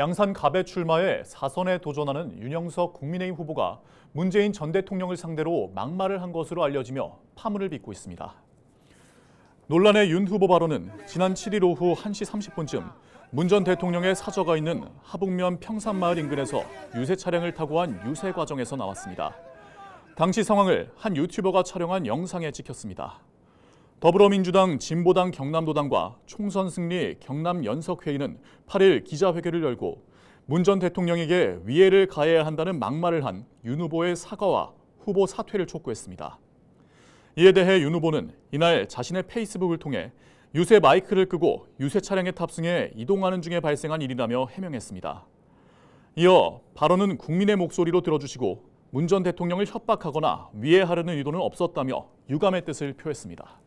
양산 갑의 출마에 사선에 도전하는 윤영석 국민의힘 후보가 문재인 전 대통령을 상대로 막말을 한 것으로 알려지며 파문을 빚고 있습니다. 논란의 윤 후보 발언은 지난 7일 오후 1시 30분쯤 문 전 대통령의 사저가 있는 하북면 평산마을 인근에서 유세 차량을 타고 한 유세 과정에서 나왔습니다. 당시 상황을 한 유튜버가 촬영한 영상에 찍혔습니다. 더불어민주당 진보당 경남도당과 총선 승리 경남 연석회의는 8일 기자회견을 열고 문 전 대통령에게 위해를 가해야 한다는 막말을 한 윤 후보의 사과와 후보 사퇴를 촉구했습니다. 이에 대해 윤 후보는 이날 자신의 페이스북을 통해 유세 마이크를 끄고 유세 차량에 탑승해 이동하는 중에 발생한 일이라며 해명했습니다. 이어 발언은 국민의 목소리로 들어주시고 문 전 대통령을 협박하거나 위해하려는 의도는 없었다며 유감의 뜻을 표했습니다.